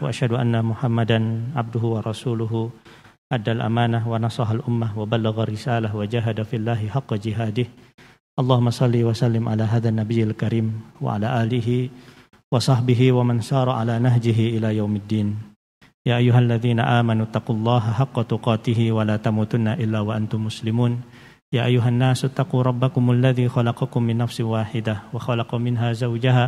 وأشهد أن محمدا عبده ورسوله أدى الأمانة ونصح الأمة وبلغ الرسالة وجاهد في الله حق جهاده اللهم صل وسلم على هذا النبي الكريم وعلى آله وصحبه ومن سار على نهجه إلى يوم الدين يا أيها الذين آمنوا اتقوا الله حق تقاته ولا تموتن إلا وأنتم مسلمون يا أيها الناس اتقوا ربكم الذي خلقكم من نفس واحدة وخلق منها زوجها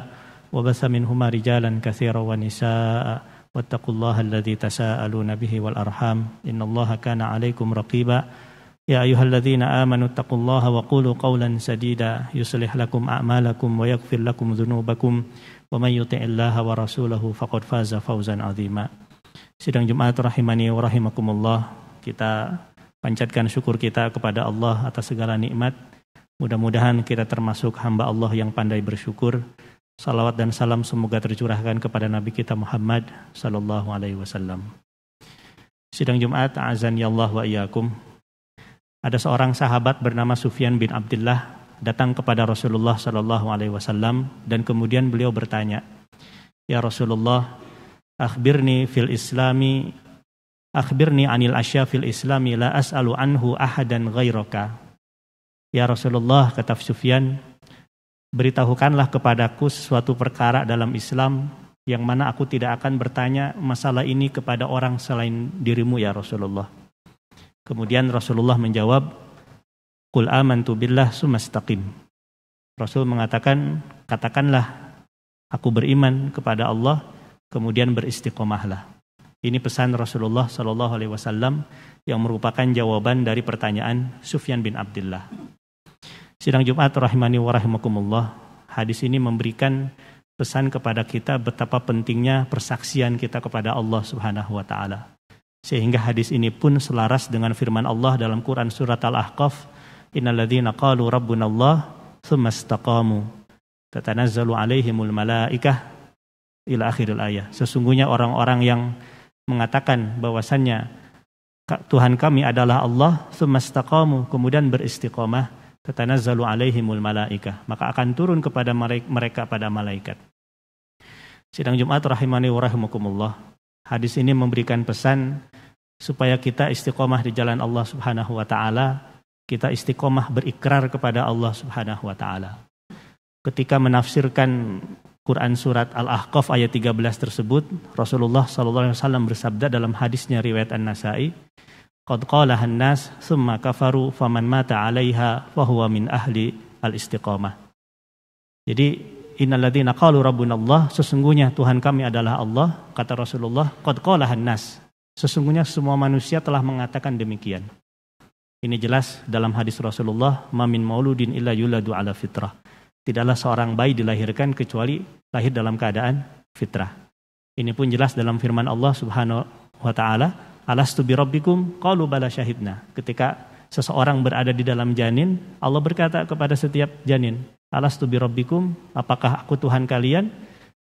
وبث منهما رجالا كثيرا ونساء واتقوا الله الذي تساءلون به والأرحام إن الله كان عليكم رقيبا يا أيها الذين آمنوا اتقوا الله وقولوا قولا سديدا يصلح لكم أعمالكم ويغفر لكم ذنوبكم ومن يطع الله ورسوله فقد فاز فوزا عظيما Sidang Jumat rahimani wa rahimakumullah kita panjatkan syukur kita kepada Allah atas segala nikmat Mudah-mudahan kita termasuk hamba Allah yang pandai bersyukur Salawat dan salam semoga tercurahkan kepada Nabi kita Muhammad sallallahu alaihi wasallam. Sidang Jumat, azan ya Allah wa iyyakum. Ada seorang sahabat bernama Sufyan bin Abdullah datang kepada Rasulullah sallallahu alaihi wasallam dan kemudian beliau bertanya, "Ya Rasulullah, akhbirni fil islami akhbirni anil asya fil islami la as'alu anhu ahadan ghairaka." Ya Rasulullah kata Sufyan, beritahukanlah kepadaku sesuatu perkara dalam Islam yang mana aku tidak akan bertanya masalah ini kepada orang selain dirimu ya Rasulullah. Kemudian Rasulullah menjawab, Kul amantu billah sumastaqim. Rasul mengatakan, katakanlah aku beriman kepada Allah, kemudian beristiqomahlah. Ini pesan Rasulullah Shallallahu Alaihi Wasallam yang merupakan jawaban dari pertanyaan Sufyan bin Abdullah. Sidang Jumat rahimani wa Hadis ini memberikan pesan kepada kita betapa pentingnya persaksian kita kepada Allah Subhanahu wa taala. Sehingga hadis ini pun selaras dengan firman Allah dalam Quran surat Al-Ahqaf, "Innalladzina qalu rabbunallah tsumma istaqamu tatanazzalu alaihimul malaikah" ila akhiril ayat. Sesungguhnya orang-orang yang mengatakan bahwasannya Tuhan kami adalah Allah, tsumma kemudian beristiqomah, tatanazzalu alaihimul malaikah maka akan turun kepada mereka pada malaikat sidang Jumat rahimani wa rahimakumullah hadis ini memberikan pesan supaya kita istiqomah di jalan Allah Subhanahu wa taala kita istiqomah berikrar kepada Allah Subhanahu wa taala ketika menafsirkan Quran surat Al-Ahqaf ayat 13 tersebut Rasulullah sallallahu alaihi wasallam bersabda dalam hadisnya riwayat An-Nasa'i qad qalaha nas summa kafaru faman mata 'alaiha fa huwa min ahli al-istiqamah. Jadi innalladzina qalu rabbunallah sesungguhnya Tuhan kami adalah Allah kata Rasulullah qad qalaha nas. Sesungguhnya semua manusia telah mengatakan demikian. Ini jelas dalam hadis Rasulullah, "Mamin mauludin illa yuladu ala fitrah." Tidaklah seorang bayi dilahirkan kecuali lahir dalam keadaan fitrah. Ini pun jelas dalam firman Allah Subhanahu wa taala, Alastu rabbikum Qalu bala syahidna. Ketika seseorang berada di dalam janin, Allah berkata kepada setiap janin, Alastu rabbikum, Apakah aku Tuhan kalian?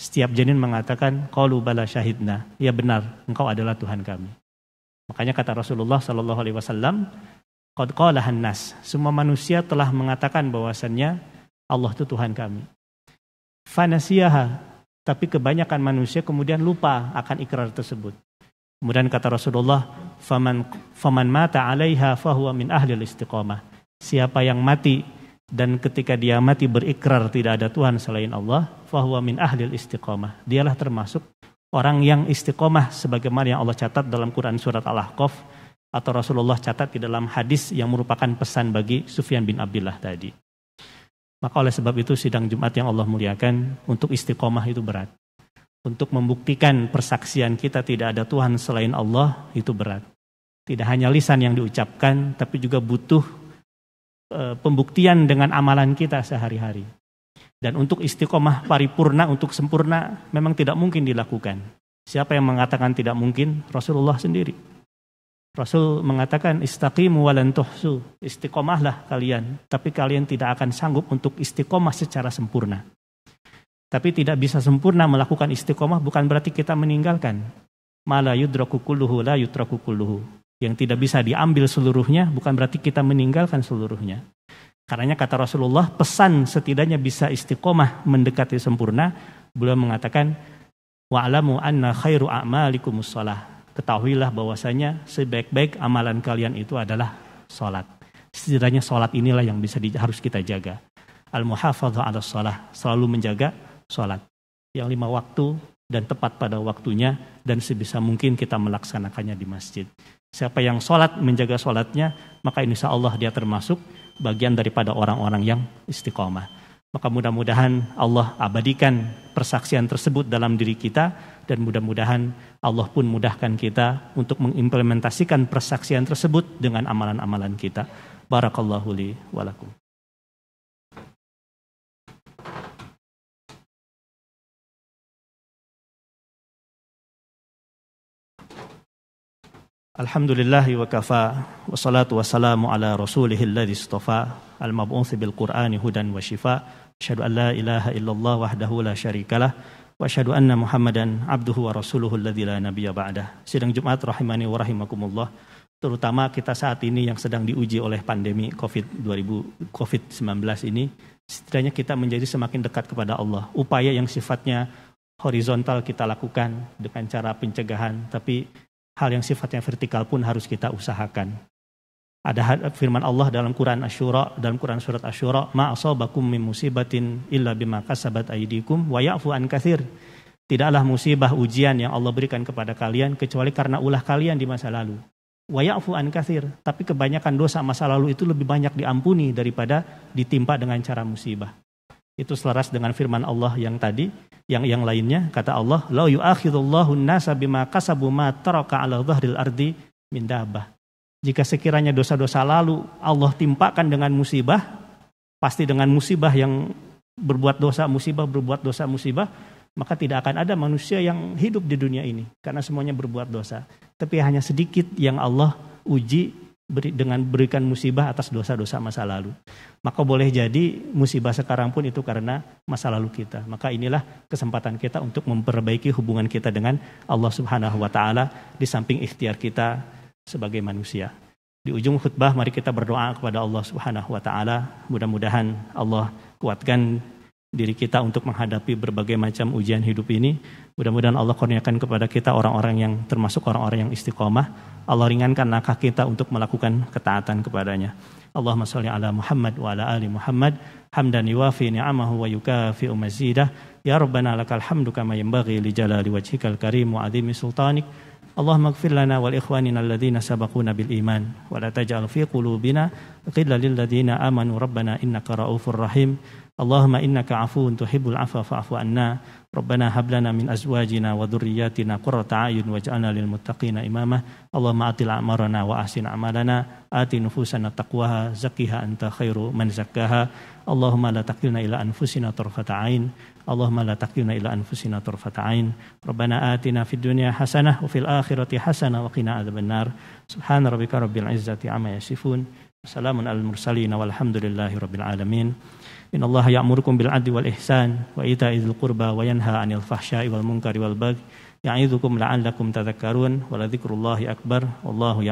Setiap janin mengatakan, Qalu bala syahidna. Ya benar, engkau adalah Tuhan kami. Makanya kata Rasulullah Sallallahu Alaihi Wasallam, Qad nas. Semua manusia telah mengatakan bahwasannya Allah itu Tuhan kami. Fanasiyaha. Tapi kebanyakan manusia kemudian lupa akan ikrar tersebut. Kemudian kata Rasulullah, "Faman faman mata 'alaiha fahuwa min ahli istiqamah." Siapa yang mati dan ketika dia mati berikrar tidak ada Tuhan selain Allah, fahuwa min ahli istiqamah. Dialah termasuk orang yang istiqomah, sebagaimana yang Allah catat dalam Quran surat Al-Ahqaf atau Rasulullah catat di dalam hadis yang merupakan pesan bagi Sufyan bin Abdullah tadi. Maka oleh sebab itu sidang Jumat yang Allah muliakan untuk istiqomah itu berat untuk membuktikan persaksian kita tidak ada Tuhan selain Allah itu berat. Tidak hanya lisan yang diucapkan, tapi juga butuh e, pembuktian dengan amalan kita sehari-hari. Dan untuk istiqomah paripurna, untuk sempurna, memang tidak mungkin dilakukan. Siapa yang mengatakan tidak mungkin? Rasulullah sendiri. Rasul mengatakan istiqimu walan istiqomahlah kalian, tapi kalian tidak akan sanggup untuk istiqomah secara sempurna tapi tidak bisa sempurna melakukan istiqomah bukan berarti kita meninggalkan. Yang tidak bisa diambil seluruhnya bukan berarti kita meninggalkan seluruhnya. Karena kata Rasulullah pesan setidaknya bisa istiqomah mendekati sempurna. Beliau mengatakan wa'lamu anna khairu a'malikum sholah Ketahuilah bahwasanya sebaik-baik amalan kalian itu adalah sholat. Setidaknya sholat inilah yang bisa di, harus kita jaga. Al-muhafadzah 'ala sholah selalu menjaga sholat yang lima waktu dan tepat pada waktunya dan sebisa mungkin kita melaksanakannya di masjid. Siapa yang sholat menjaga sholatnya maka insya Allah dia termasuk bagian daripada orang-orang yang istiqomah. Maka mudah-mudahan Allah abadikan persaksian tersebut dalam diri kita dan mudah-mudahan Allah pun mudahkan kita untuk mengimplementasikan persaksian tersebut dengan amalan-amalan kita. Barakallahu li walakum. Alhamdulillahi wa kafa wa salatu wassalamu ala rasulihil alladhi istofa al-mab'uth bil qur'ani hudan wa shifa asyhadu an la ilaha illallah wahdahu la syarikalah wa asyhadu anna muhammadan abduhu wa rasuluhu alladhi la nabiyya ba'dah sidang Jumat rahimani wa rahimakumullah terutama kita saat ini yang sedang diuji oleh pandemi Covid-2000 Covid-19 ini setidaknya kita menjadi semakin dekat kepada Allah upaya yang sifatnya horizontal kita lakukan dengan cara pencegahan tapi hal yang sifatnya vertikal pun harus kita usahakan. Ada firman Allah dalam Quran Asyura, dalam Quran surat Asyura, "Ma asabakum min musibatin illa bima kasabat aydikum wa ya'fu an katsir." Tidaklah musibah ujian yang Allah berikan kepada kalian kecuali karena ulah kalian di masa lalu. Wa ya'fu an katsir, tapi kebanyakan dosa masa lalu itu lebih banyak diampuni daripada ditimpa dengan cara musibah. Itu selaras dengan firman Allah yang tadi, yang yang lainnya kata Allah la yu'akhidullahu nasa bima kasabu ma taraka 'ala ardi min Jika sekiranya dosa-dosa lalu Allah timpakan dengan musibah, pasti dengan musibah yang berbuat dosa musibah berbuat dosa musibah, maka tidak akan ada manusia yang hidup di dunia ini karena semuanya berbuat dosa. Tapi hanya sedikit yang Allah uji dengan berikan musibah atas dosa-dosa masa lalu. Maka boleh jadi musibah sekarang pun itu karena masa lalu kita. Maka inilah kesempatan kita untuk memperbaiki hubungan kita dengan Allah Subhanahu wa taala di samping ikhtiar kita sebagai manusia. Di ujung khutbah mari kita berdoa kepada Allah Subhanahu wa taala, mudah-mudahan Allah kuatkan diri kita untuk menghadapi berbagai macam ujian hidup ini. Mudah-mudahan Allah kurniakan kepada kita orang-orang yang termasuk orang-orang yang istiqomah. Allah ringankan langkah kita untuk melakukan ketaatan kepadanya. Allahumma salli ala Muhammad wa ala ali Muhammad hamdan yuwafi ni'amahu wa yukafi mazidah ya rabbana lakal hamdu kama yambagi li jalali wajhikal karim wa adhimi sultanik wal ikhwanina alladhina sabakuna bil iman. Wa la taj'al fi qulubina qidla للذين amanu rabbana innaka ra'ufur rahim Allahumma innaka afuun tuhibbul afa fa'fu anna. Rabbana hab lana min azwajina wa dhurriyyatina qurrata a'yun waj'alna lil muttaqina imama. Allahumma atil a'marana wa ahsin a'malana. Ati nufusana taqwaha zakkiha anta khairu man zakkaha. Allahumma la taqilna ila anfusina tarfata 'ain. Allahumma la taqilna ila anfusina tarfata 'ain. Rabbana atina fid dunya hasanah wa fil akhirati hasanah wa qina adhaban nar. Subhana rabbika rabbil izzati amma yasifun. Salamun warahmatullahi wabarakatuh. walhamdulillahi rabbil alamin. Inna bil adli wal wa ita'i dzil wa yanha 'anil fahsya'i wal munkari wal baghi ya'idzukum la'allakum tadhakkarun wa ladzikrullahi akbar wallahu